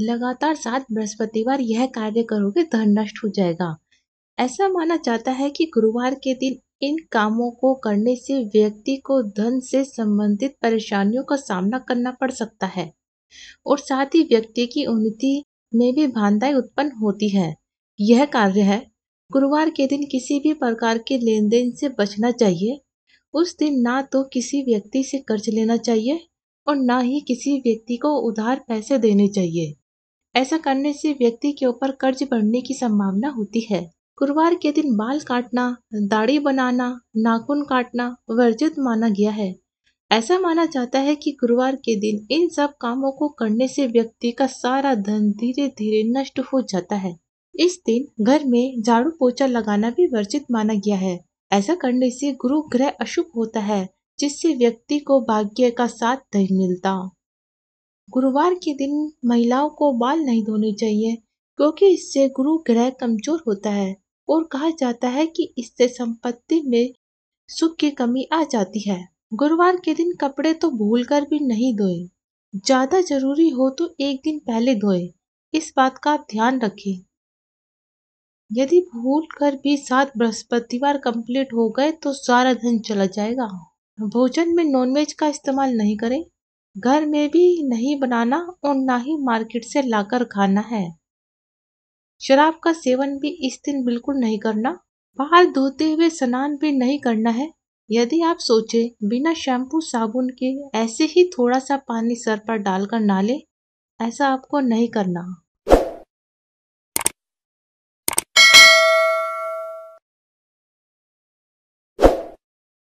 लगातार सात बृहस्पतिवार यह कार्य करोगे धन नष्ट हो जाएगा ऐसा माना जाता है कि गुरुवार के दिन इन कामों को करने से व्यक्ति को धन से संबंधित परेशानियों का सामना करना पड़ सकता है और साथ ही व्यक्ति की उन्नति में भी भानदाई उत्पन्न होती है यह कार्य है गुरुवार के दिन किसी भी प्रकार के लेन देन से बचना चाहिए उस दिन ना तो किसी व्यक्ति से कर्ज लेना चाहिए और ना ही किसी व्यक्ति को उधार पैसे देने चाहिए ऐसा करने से व्यक्ति के ऊपर कर्ज बढ़ने की संभावना होती है गुरुवार के दिन बाल काटना दाढ़ी बनाना नाखून काटना वर्जित माना गया है ऐसा माना जाता है कि गुरुवार के दिन इन सब कामों को करने से व्यक्ति का सारा धन धीरे धीरे नष्ट हो जाता है इस दिन घर में झाड़ू पोछा लगाना भी वर्जित माना गया है ऐसा करने से गुरु ग्रह अशुभ होता है जिससे व्यक्ति को भाग्य का साथ नहीं मिलता गुरुवार के दिन महिलाओं को बाल नहीं धोने चाहिए क्योंकि इससे गुरु ग्रह कमजोर होता है और कहा जाता है कि इससे संपत्ति में सुख की कमी आ जाती है गुरुवार के दिन कपड़े तो भूल कर भी नहीं धोए ज्यादा जरूरी हो तो एक दिन पहले धोए इस बात का आप ध्यान रखें यदि भूल कर भी सात बृहस्पतिवार कंप्लीट हो गए तो सारा धन चला जाएगा भोजन में नॉनवेज का इस्तेमाल नहीं करें घर में भी नहीं बनाना और ना ही मार्केट से लाकर खाना है शराब का सेवन भी इस दिन बिल्कुल नहीं करना बाहर धोते हुए स्नान भी नहीं करना है यदि आप सोचे बिना शैम्पू साबुन के ऐसे ही थोड़ा सा पानी सर पर डालकर नाले ऐसा आपको नहीं करना